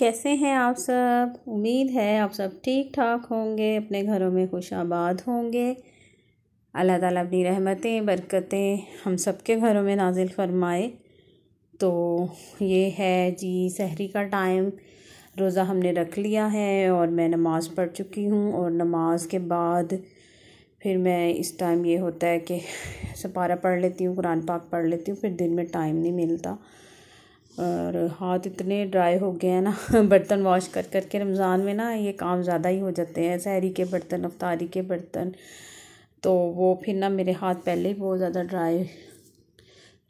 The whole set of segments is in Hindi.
कैसे हैं आप सब उम्मीद है आप सब ठीक ठाक होंगे अपने घरों में खुश आबाद होंगे अल्लाह ताला अपनी रहमतें बरकतें हम सब के घरों में नाजिल फरमाए तो ये है जी सहरी का टाइम रोज़ा हमने रख लिया है और मैं नमाज़ पढ़ चुकी हूँ और नमाज के बाद फिर मैं इस टाइम ये होता है कि सपारा पढ़ लेती हूँ कुरान पाक पढ़ लेती हूँ फिर दिन में टाइम नहीं मिलता और हाथ इतने ड्राई हो गए हैं ना बर्तन वॉश कर कर के रमज़ान में ना ये काम ज़्यादा ही हो जाते हैं सहरी के बर्तन अफ्तारी के बर्तन तो वो फिर ना मेरे हाथ पहले ही बहुत ज़्यादा ड्राई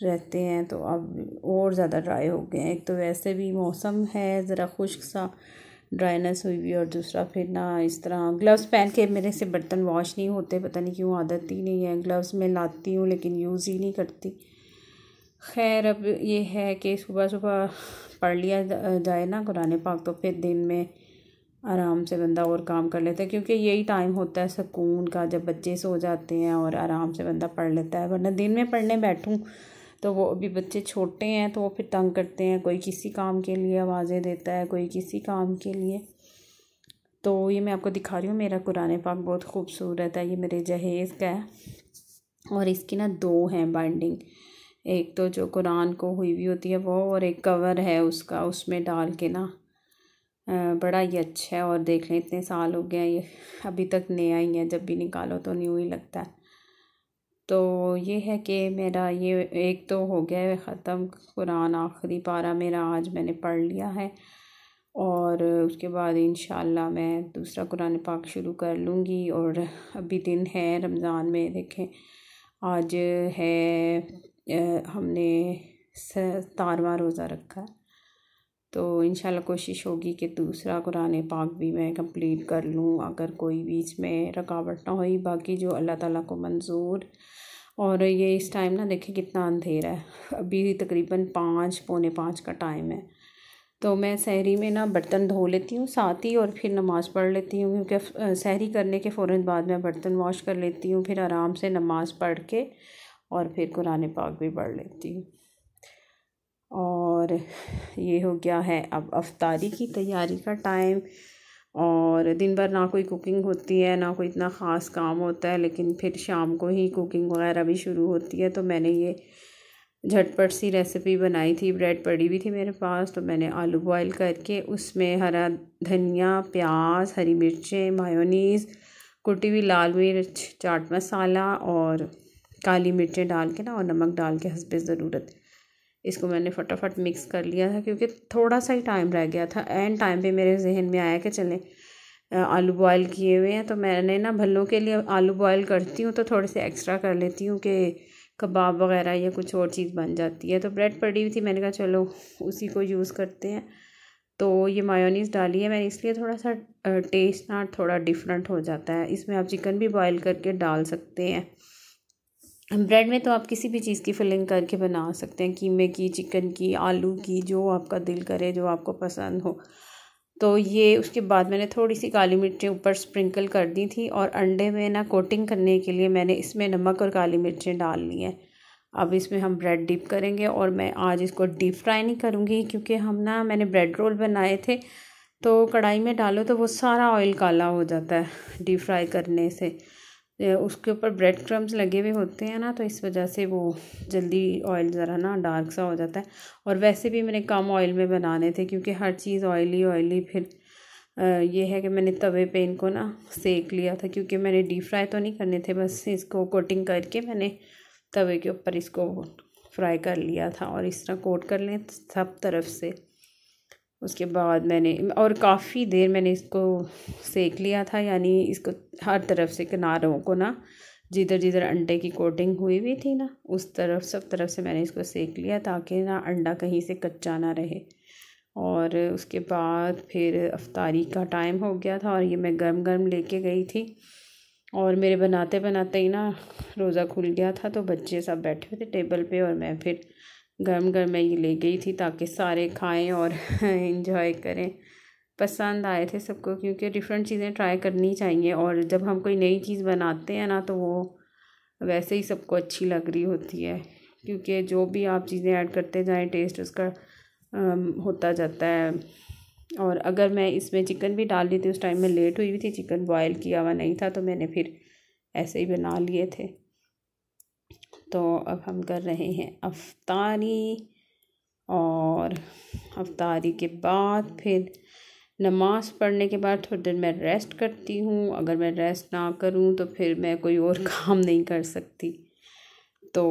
रहते हैं तो अब और ज़्यादा ड्राई हो गए हैं एक तो वैसे भी मौसम है ज़रा खुश्क सा ड्राइनेस हुई हुई और दूसरा फिर ना इस तरह ग्लव्स पहन के मेरे से बर्तन वॉश नहीं होते पता नहीं क्यों आदत ही नहीं है ग्लव्स मैं लाती हूँ लेकिन यूज़ ही नहीं करती खैर अब ये है कि सुबह सुबह पढ़ लिया जाए ना कुरान पाक तो फिर दिन में आराम से बंदा और काम कर लेता है क्योंकि यही टाइम होता है सुकून का जब बच्चे सो जाते हैं और आराम से बंदा पढ़ लेता है वरना दिन में पढ़ने बैठूँ तो वो अभी बच्चे छोटे हैं तो वो फिर तंग करते हैं कोई किसी काम के लिए आवाज़ें देता है कोई किसी काम के लिए तो ये मैं आपको दिखा रही हूँ मेरा कुरान पाक बहुत खूबसूरत है ये मेरे जहेज़ का है और इसकी ना दो हैं बाइंडिंग एक तो जो कुरान को हुई हुई होती है वो और एक कवर है उसका उसमें डाल के ना बड़ा ही अच्छा है और देख लें इतने साल हो गए हैं ये अभी तक नया ही है जब भी निकालो तो न्यू ही लगता है तो ये है कि मेरा ये एक तो हो गया है ख़त्म कुरान आखिरी पारा मेरा आज मैंने पढ़ लिया है और उसके बाद इन मैं दूसरा कुरान पाक शुरू कर लूँगी और अभी दिन है रमज़ान में देखें आज है हमने सतारवा रोज़ा रखा है तो इन कोशिश होगी कि दूसरा कुरान पाक भी मैं कंप्लीट कर लूँ अगर कोई बीच में रुकावट ना हुई बाकी जो अल्लाह ताला को मंजूर और ये इस टाइम ना देखें कितना अंधेरा है अभी तकरीबन पाँच पौने पाँच का टाइम है तो मैं सहरी में ना बर्तन धो लेती हूँ साथ ही और फिर नमाज़ पढ़ लेती हूँ क्योंकि सहरी करने के फ़ौर बाद मैं बर्तन वॉश कर लेती हूँ फिर आराम से नमाज़ पढ़ के और फिर कुरान पाक भी पढ़ लेती हूँ और ये हो गया है अब अफ्तारी की तैयारी का टाइम और दिन भर ना कोई कुकिंग होती है ना कोई इतना ख़ास काम होता है लेकिन फिर शाम को ही कुकिंग वगैरह भी शुरू होती है तो मैंने ये झटपट सी रेसिपी बनाई थी ब्रेड पड़ी हुई थी मेरे पास तो मैंने आलू बॉईल करके उसमें हरा धनिया प्याज हरी मिर्चें मायोनीज़ कुटी हुई लाल मिर्च चाट मसाला और काली मिर्चें डाल के ना और नमक डाल के हंसपे ज़रूरत इसको मैंने फटाफट मिक्स कर लिया था क्योंकि थोड़ा सा ही टाइम रह गया था एंड टाइम पे मेरे जहन में आया कि चलें आलू बॉयल किए हुए हैं तो मैंने ना भल्लों के लिए आलू बॉयल करती हूँ तो थोड़े से एक्स्ट्रा कर लेती हूँ कि कबाब वगैरह या कुछ और चीज़ बन जाती है तो ब्रेड पड़ी हुई थी मैंने कहा चलो उसी को यूज़ करते हैं तो ये मायोनीस डाली है मैंने इसलिए थोड़ा सा टेस्ट ना थोड़ा डिफरेंट हो जाता है इसमें आप चिकन भी बॉयल करके डाल सकते हैं ब्रेड में तो आप किसी भी चीज़ की फिलिंग करके बना सकते हैं कीमे की चिकन की आलू की जो आपका दिल करे जो आपको पसंद हो तो ये उसके बाद मैंने थोड़ी सी काली मिर्चें ऊपर स्प्रिंकल कर दी थी और अंडे में ना कोटिंग करने के लिए मैंने इसमें नमक और काली मिर्चें डाल ली हैं अब इसमें हम ब्रेड डिप करेंगे और मैं आज इसको डीप फ्राई नहीं करूँगी क्योंकि हम ना मैंने ब्रेड रोल बनाए थे तो कढ़ाई में डालो तो वो सारा ऑयल काला हो जाता है डीप फ्राई करने से उसके ऊपर ब्रेड क्रम्स लगे हुए होते हैं ना तो इस वजह से वो जल्दी ऑयल ज़रा ना डार्क सा हो जाता है और वैसे भी मैंने कम ऑयल में बनाने थे क्योंकि हर चीज़ ऑयली ऑयली फिर ये है कि मैंने तवे पे इनको ना सेक लिया था क्योंकि मैंने डीप फ्राई तो नहीं करने थे बस इसको कोटिंग करके मैंने तवे के ऊपर इसको फ्राई कर लिया था और इस तरह कोट कर लें सब तरफ से उसके बाद मैंने और काफ़ी देर मैंने इसको सेक लिया था यानी इसको हर तरफ से किनारों को ना जिधर जिधर अंडे की कोटिंग हुई हुई थी ना उस तरफ सब तरफ से मैंने इसको सेक लिया ताकि ना अंडा कहीं से कच्चा ना रहे और उसके बाद फिर अफ्तारी का टाइम हो गया था और ये मैं गर्म गर्म लेके गई थी और मेरे बनाते बनाते ही ना रोज़ा खुल गया था तो बच्चे सब बैठे हुए थे टेबल पे और मैं फिर गर्म गर्म मैं ये ले गई थी ताकि सारे खाएं और इन्जॉय करें पसंद आए थे सबको क्योंकि डिफरेंट चीज़ें ट्राई करनी चाहिए और जब हम कोई नई चीज़ बनाते हैं ना तो वो वैसे ही सबको अच्छी लग रही होती है क्योंकि जो भी आप चीज़ें ऐड करते जाएं टेस्ट उसका होता जाता है और अगर मैं इसमें चिकन भी डाल दी थी उस टाइम में लेट हुई हुई थी चिकन बॉयल किया हुआ नहीं था तो मैंने फिर ऐसे ही बना लिए थे तो अब हम कर रहे हैं अफ्तारी और अफ्तारी के बाद फिर नमाज़ पढ़ने के बाद थोड़ी देर मैं रेस्ट करती हूँ अगर मैं रेस्ट ना करूँ तो फिर मैं कोई और काम नहीं कर सकती तो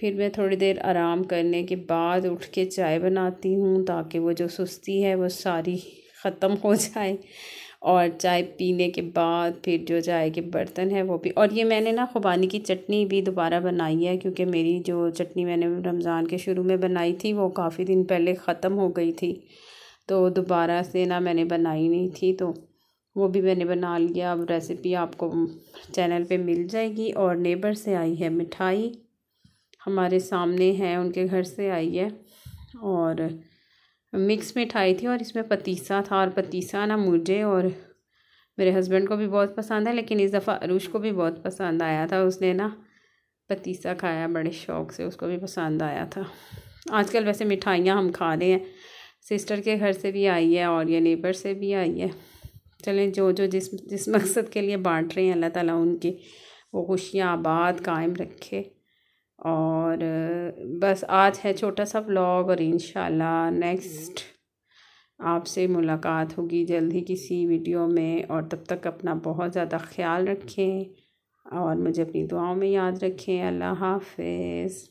फिर मैं थोड़ी देर आराम करने के बाद उठ के चाय बनाती हूँ ताकि वो जो सुस्ती है वो सारी ख़त्म हो जाए और चाय पीने के बाद फिर जो चाय के बर्तन है वो भी और ये मैंने ना खुबानी की चटनी भी दोबारा बनाई है क्योंकि मेरी जो चटनी मैंने रमज़ान के शुरू में बनाई थी वो काफ़ी दिन पहले ख़त्म हो गई थी तो दोबारा से ना मैंने बनाई नहीं थी तो वो भी मैंने बना लिया अब रेसिपी आपको चैनल पे मिल जाएगी और नेबर से आई है मिठाई हमारे सामने है उनके घर से आई है और मिक्स मिठाई थी और इसमें पतीसा था और पतीसा ना मुझे और मेरे हस्बैंड को भी बहुत पसंद है लेकिन इस दफ़ा अरुष को भी बहुत पसंद आया था उसने ना पतीसा खाया बड़े शौक से उसको भी पसंद आया था आजकल वैसे मिठाइयाँ हम खा रहे हैं सिस्टर के घर से भी आई है और ये नेबर से भी आई है चलें जो जो जिस जिस मकसद के लिए बांट रहे हैं अल्लाह ताला उनकी वो खुशियाँ आबाद कायम रखे और बस आज है छोटा सा व्लॉग और इन नेक्स्ट आपसे मुलाकात होगी जल्द ही किसी वीडियो में और तब तक अपना बहुत ज़्यादा ख्याल रखें और मुझे अपनी दुआओं में याद रखें अल्लाह हाफिज़